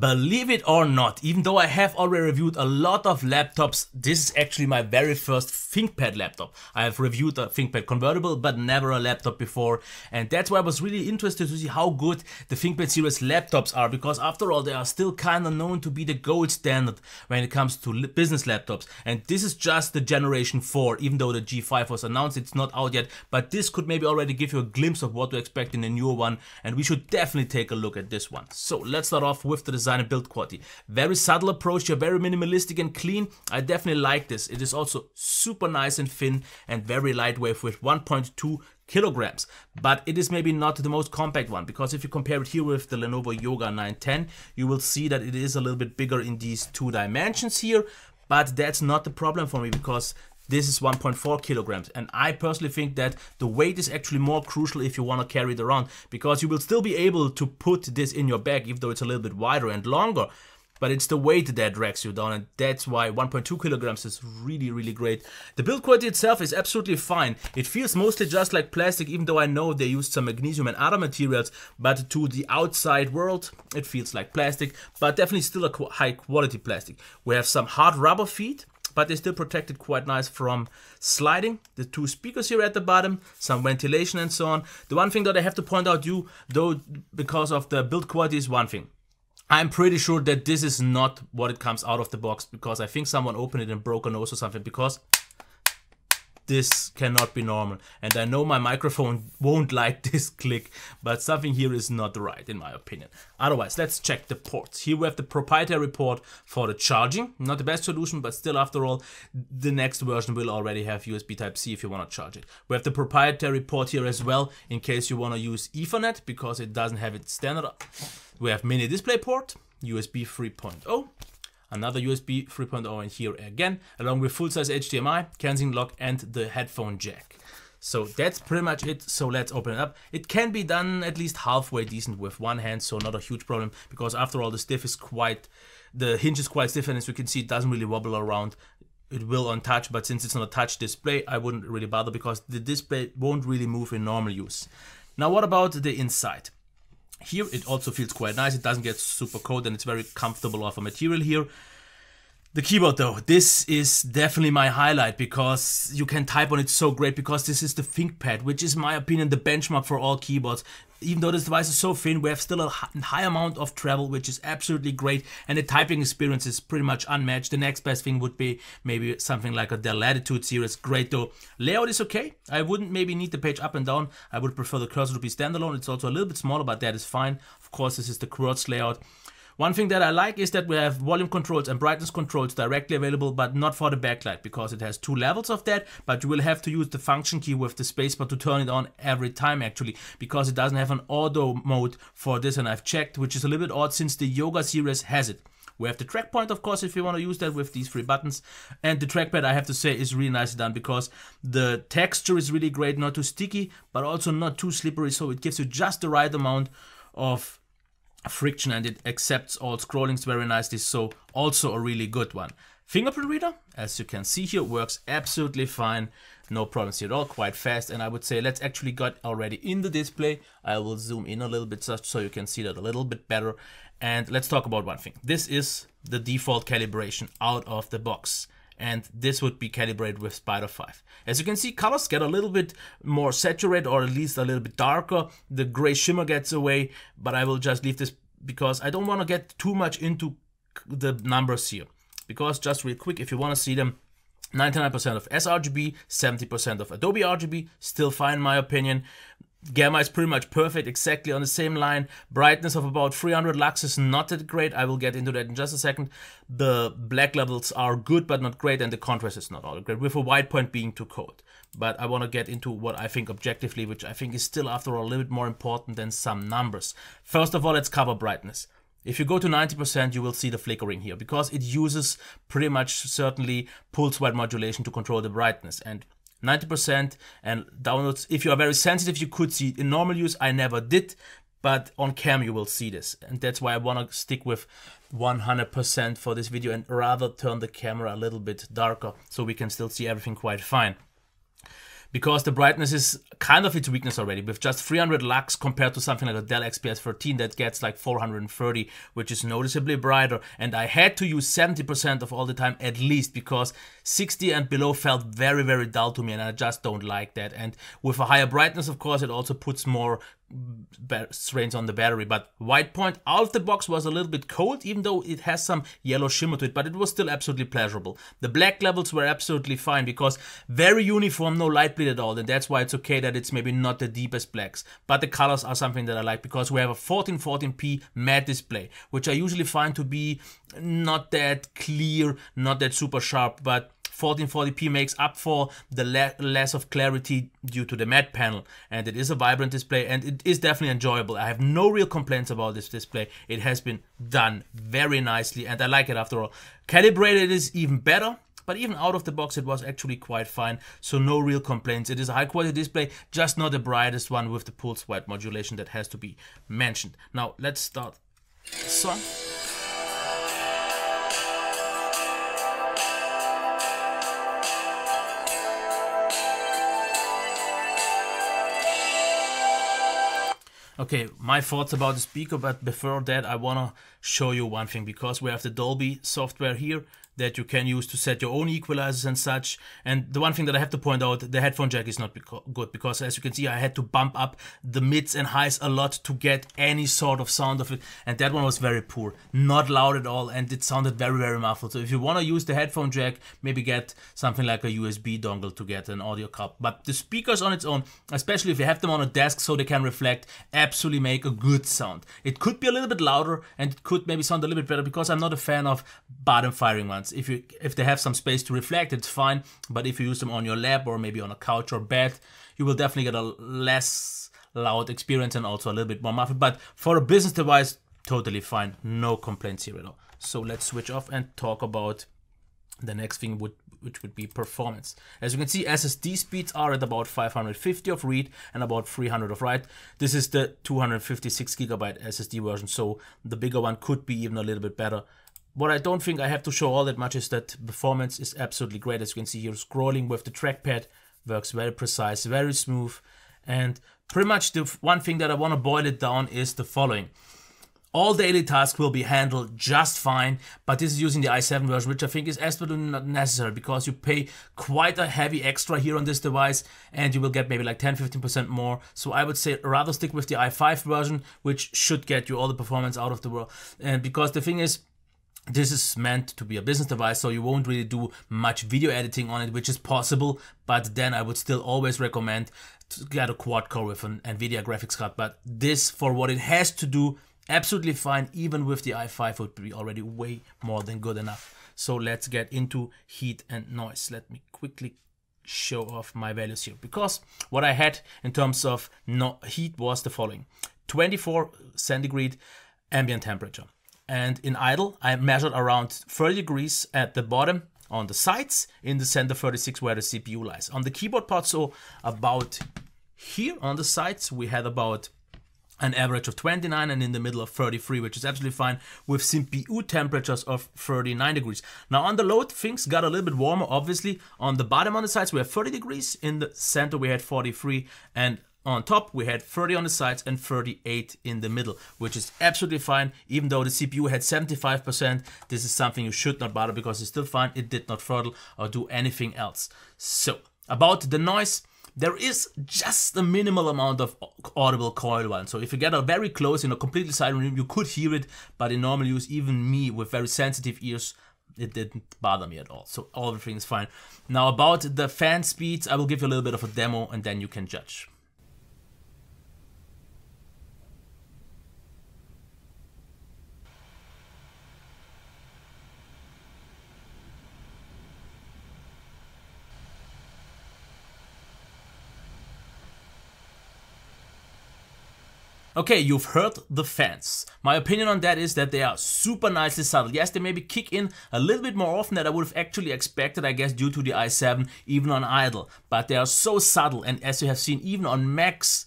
Believe it or not, even though I have already reviewed a lot of laptops, this is actually my very first ThinkPad laptop. I have reviewed a ThinkPad convertible, but never a laptop before. And that's why I was really interested to see how good the ThinkPad series laptops are, because after all, they are still kind of known to be the gold standard when it comes to business laptops. And this is just the generation 4, even though the G5 was announced, it's not out yet, but this could maybe already give you a glimpse of what to expect in the newer one. And we should definitely take a look at this one. So let's start off with the design design and build quality. Very subtle approach here, very minimalistic and clean. I definitely like this. It is also super nice and thin and very lightweight with 1.2 kilograms. But it is maybe not the most compact one because if you compare it here with the Lenovo Yoga 910, you will see that it is a little bit bigger in these two dimensions here. But that's not the problem for me because this is 1.4 kilograms. And I personally think that the weight is actually more crucial if you want to carry it around because you will still be able to put this in your bag, even though it's a little bit wider and longer but it's the weight that drags you down and that's why 1.2 kilograms is really really great the build quality itself is absolutely fine it feels mostly just like plastic even though i know they used some magnesium and other materials but to the outside world it feels like plastic but definitely still a high quality plastic we have some hard rubber feet but they still protect it quite nice from sliding. The two speakers here at the bottom, some ventilation and so on. The one thing that I have to point out you, though, because of the build quality is one thing. I'm pretty sure that this is not what it comes out of the box because I think someone opened it and broke a nose or something because this cannot be normal. And I know my microphone won't like this click, but something here is not right in my opinion. Otherwise, let's check the ports. Here we have the proprietary port for the charging. Not the best solution, but still after all, the next version will already have USB Type-C if you want to charge it. We have the proprietary port here as well in case you want to use Ethernet because it doesn't have it standard. We have mini display port, USB 3.0, another USB 3.0 in here again, along with full-size HDMI, Kensington lock, and the headphone jack. So that's pretty much it. So let's open it up. It can be done at least halfway decent with one hand, so not a huge problem because after all, the stiff is quite, the hinge is quite stiff and as you can see, it doesn't really wobble around. It will on touch, but since it's not a touch display, I wouldn't really bother because the display won't really move in normal use. Now, what about the inside? Here it also feels quite nice. It doesn't get super cold and it's very comfortable of a material here. The keyboard though, this is definitely my highlight because you can type on it so great because this is the ThinkPad, which is my opinion the benchmark for all keyboards. Even though this device is so thin, we have still a high amount of travel, which is absolutely great, and the typing experience is pretty much unmatched. The next best thing would be maybe something like a Dell Latitude series. Great though. Layout is okay. I wouldn't maybe need the page up and down. I would prefer the cursor to be standalone. It's also a little bit smaller, but that is fine. Of course, this is the QWERTZ layout. One thing that I like is that we have volume controls and brightness controls directly available, but not for the backlight because it has two levels of that, but you will have to use the function key with the spacebar to turn it on every time actually, because it doesn't have an auto mode for this and I've checked, which is a little bit odd since the Yoga series has it. We have the track point, of course, if you want to use that with these three buttons. And the trackpad, I have to say, is really nicely done because the texture is really great, not too sticky, but also not too slippery. So it gives you just the right amount of friction and it accepts all scrollings very nicely, so also a really good one. Fingerprint reader, as you can see here, works absolutely fine. No problems here at all, quite fast. And I would say let's actually got already in the display. I will zoom in a little bit just so you can see that a little bit better. And let's talk about one thing. This is the default calibration out of the box and this would be calibrated with Spider 5. As you can see, colors get a little bit more saturated or at least a little bit darker. The gray shimmer gets away, but I will just leave this because I don't want to get too much into the numbers here. Because just real quick, if you want to see them, 99% of sRGB, 70% of Adobe RGB, still fine in my opinion. Gamma is pretty much perfect, exactly on the same line. Brightness of about 300 lux is not that great. I will get into that in just a second. The black levels are good, but not great, and the contrast is not all great, with a white point being too cold. But I want to get into what I think objectively, which I think is still, after all, a little bit more important than some numbers. First of all, let's cover brightness. If you go to 90%, you will see the flickering here because it uses pretty much certainly pulse white modulation to control the brightness. And 90% and downloads. If you are very sensitive, you could see In normal use, I never did, but on cam you will see this. And that's why I wanna stick with 100% for this video and rather turn the camera a little bit darker so we can still see everything quite fine because the brightness is kind of its weakness already with just 300 lux compared to something like a Dell XPS 13 that gets like 430 which is noticeably brighter and I had to use 70% of all the time at least because 60 and below felt very very dull to me and I just don't like that and with a higher brightness of course it also puts more strains on the battery but white point out of the box was a little bit cold even though it has some yellow shimmer to it but it was still absolutely pleasurable the black levels were absolutely fine because very uniform no light bleed at all and that's why it's okay that it's maybe not the deepest blacks but the colors are something that i like because we have a 1440 p matte display which i usually find to be not that clear not that super sharp but 1440p makes up for the le less of clarity due to the matte panel. And it is a vibrant display and it is definitely enjoyable. I have no real complaints about this display. It has been done very nicely and I like it after all. Calibrated is even better but even out of the box it was actually quite fine so no real complaints it is a high quality display just not the brightest one with the pulse width modulation that has to be mentioned now let's start this Okay, my thoughts about the speaker, but before that I wanna show you one thing because we have the Dolby software here that you can use to set your own equalizers and such. And the one thing that I have to point out, the headphone jack is not beca- good because as you can see, I had to bump up the mids and highs a lot to get any sort of sound of it. And that one was very poor, not loud at all. And it sounded very, very muffled. So if you want to use the headphone jack, maybe get something like a USB dongle to get an audio cup. But the speakers on its own, especially if you have them on a desk so they can reflect, absolutely make a good sound. It could be a little bit louder and it could maybe sound a little bit better because I'm not a fan of bottom firing ones cards. If you if they have some space to reflect, it's fine. But if you use them on your lap or maybe on a couch or bed, you will definitely get a less loud experience and also a little bit more muffled. But for a business device, totally fine. No complaints here at all. So let's switch off and talk about the next thing would which would be performance. As you can see, SSD speeds are at about 550 of read and about 300 of write. This is the 256 gigabyte SSD version, so the bigger one could be even a little bit better what I don't think I have to show all that much is that performance is absolutely great. As you can see here, scrolling with the trackpad works very precise, very smooth. And pretty much the one thing that I want to boil it down is the following. All daily tasks will be handled just fine, but this is using the i7 version, which I think is absolutely not necessary because you pay quite a heavy extra here on this device and you will get maybe like 10-15% more. So I would say rather stick with the i5 version, which should get you all the performance out of the world. And because the thing is, this is meant to be a business device, so you won't really do much video editing on it, which is possible, but then I would still always recommend to get a quad core with an NVIDIA graphics card. But this, for what it has to do, absolutely fine, even with the i5, would be already way more than good enough. So let's get into heat and noise. Let me quickly show off my values here, because what I had in terms of no heat was the following. 24 centigrade ambient temperature. And in idle, I measured around 30 degrees at the bottom on the sides, in the center 36 where the CPU lies. On the keyboard part, so about here on the sides, we had about an average of 29 and in the middle of 33, which is absolutely fine with CPU temperatures of 39 degrees. Now on the load, things got a little bit warmer, obviously. On the bottom on the sides, we have 30 degrees. In the center, we had 43 and on top, we had 30 on the sides and 38 in the middle, which is absolutely fine. Even though the CPU had 75%, this is something you should not bother because it's still fine. It did not throttle or do anything else. So about the noise, there is just a minimal amount of audible coil one. So if you get a very close, you know, completely silent room, you could hear it, but in normal use, even me with very sensitive ears, it didn't bother me at all. So everything is fine. Now about the fan speeds, I will give you a little bit of a demo and then you can judge. Okay, you've heard the fans. My opinion on that is that they are super nicely subtle. Yes, they maybe kick in a little bit more often than I would have actually expected, I guess, due to the i7, even on idle. But they are so subtle, and as you have seen, even on max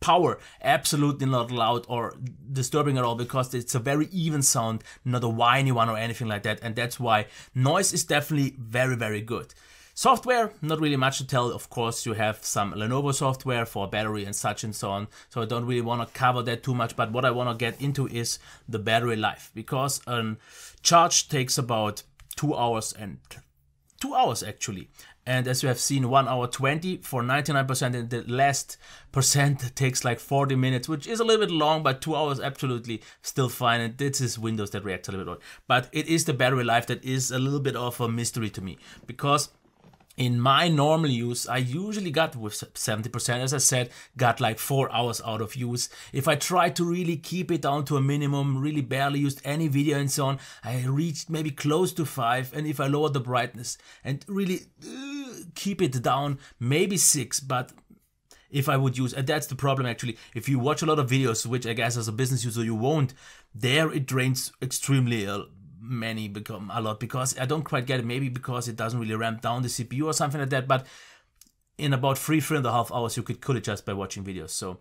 power, absolutely not loud or disturbing at all because it's a very even sound, not a whiny one or anything like that. And that's why noise is definitely very, very good. Software, not really much to tell. Of course, you have some Lenovo software for battery and such and so on. So I don't really want to cover that too much. But what I want to get into is the battery life because a um, charge takes about two hours and two hours actually. And as you have seen, one hour 20 for 99% and the last percent takes like 40 minutes, which is a little bit long, but two hours absolutely still fine. And this is Windows that reacts a little bit. But it is the battery life that is a little bit of a mystery to me because in my normal use, I usually got with 70%, as I said, got like four hours out of use. If I try to really keep it down to a minimum, really barely used any video and so on, I reached maybe close to five. And if I lower the brightness and really uh, keep it down, maybe six, but if I would use, and that's the problem actually. If you watch a lot of videos, which I guess as a business user you won't, there it drains extremely uh, many become a lot because I don't quite get it. Maybe because it doesn't really ramp down the CPU or something like that. But in about three, three and a half hours, you could cool it just by watching videos. So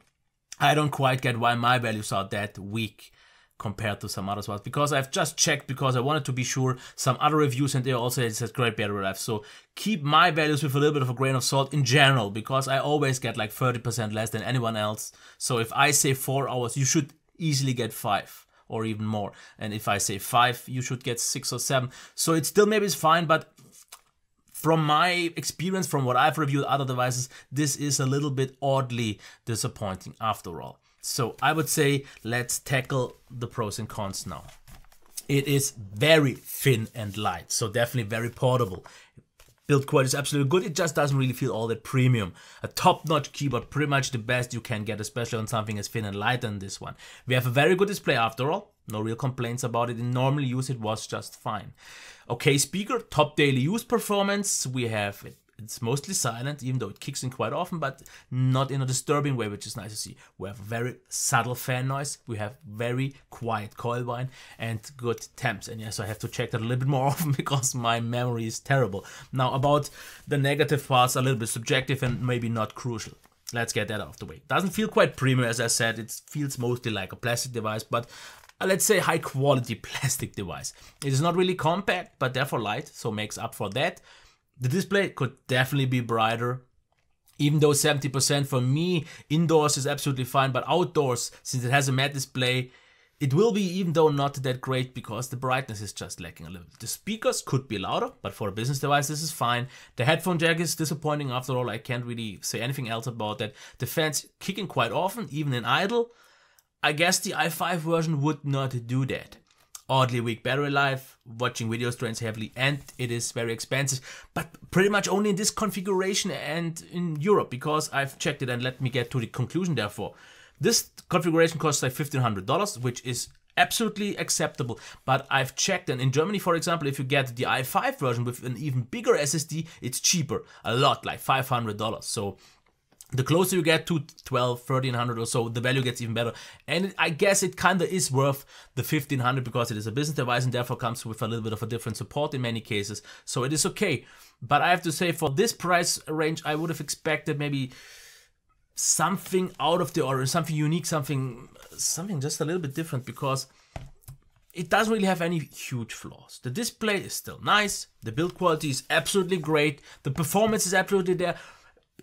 I don't quite get why my values are that weak compared to some others ones because I've just checked because I wanted to be sure some other reviews and they also said great battery life. So keep my values with a little bit of a grain of salt in general because I always get like 30% less than anyone else. So if I say four hours, you should easily get five or even more. And if I say five, you should get six or seven. So it still maybe is fine, but from my experience, from what I've reviewed other devices, this is a little bit oddly disappointing after all. So I would say let's tackle the pros and cons now. It is very thin and light, so definitely very portable. Build quality is absolutely good, it just doesn't really feel all that premium. A top-notch keyboard, pretty much the best you can get, especially on something as thin and light than this one. We have a very good display after all, no real complaints about it, in normal use it was just fine. Okay, speaker, top daily use performance, we have it's mostly silent, even though it kicks in quite often, but not in a disturbing way, which is nice to see. We have very subtle fan noise, we have very quiet coil wind, and good temps. And yes, I have to check that a little bit more often because my memory is terrible. Now, about the negative parts, a little bit subjective and maybe not crucial. Let's get that out of the way. Doesn't feel quite premium, as I said, it feels mostly like a plastic device, but uh, let's say high quality plastic device. It is not really compact, but therefore light, so makes up for that. The display could definitely be brighter. Even though 70% for me indoors is absolutely fine, but outdoors, since it has a matte display, it will be even though not that great because the brightness is just lacking a little. The speakers could be louder, but for a business device this is fine. The headphone jack is disappointing after all, I can't really say anything else about that. The fans kicking quite often, even in idle. I guess the i5 version would not do that oddly weak battery life, watching video strains heavily, and it is very expensive, but pretty much only in this configuration and in Europe, because I've checked it and let me get to the conclusion therefore. This configuration costs like $1,500, which is absolutely acceptable. But I've checked, and in Germany, for example, if you get the i5 version with an even bigger SSD, it's cheaper, a lot, like $500. So the closer you get to 12 1300 or so the value gets even better and i guess it kind of is worth the 1500 because it is a business device and therefore comes with a little bit of a different support in many cases so it is okay but i have to say for this price range i would have expected maybe something out of the order something unique something something just a little bit different because it doesn't really have any huge flaws. The display is still nice, the build quality is absolutely great, the performance is absolutely there,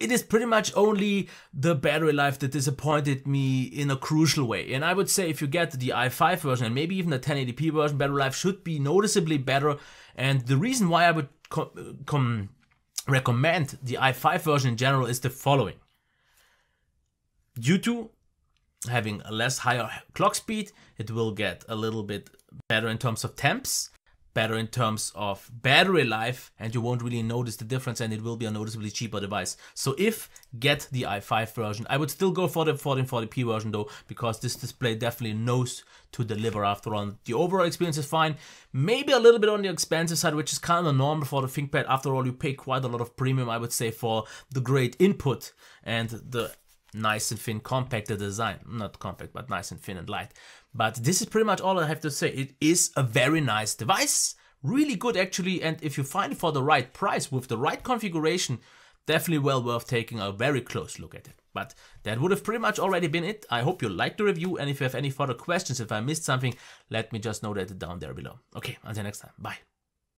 it is pretty much only the battery life that disappointed me in a crucial way. And I would say if you get the i5 version and maybe even the 1080p version, battery life should be noticeably better. And the reason why I would uh, recommend the i5 version in general is the following. Due to having a less higher clock speed, it will get a little bit better in terms of temps better in terms of battery life and you won't really notice the difference and it will be a noticeably cheaper device. So if get the i5 version, I would still go for the 1440p version though because this display definitely knows to deliver after all. The overall experience is fine, maybe a little bit on the expensive side which is kind of normal for the ThinkPad. After all you pay quite a lot of premium I would say for the great input and the nice and thin compacted design. Not compact but nice and thin and light. But this is pretty much all I have to say. It is a very nice device, really good actually, and if you find it for the right price with the right configuration, definitely well worth taking a very close look at it. But that would have pretty much already been it. I hope you liked the review and if you have any further questions, if I missed something, let me just know that down there below. Okay, until next time, bye.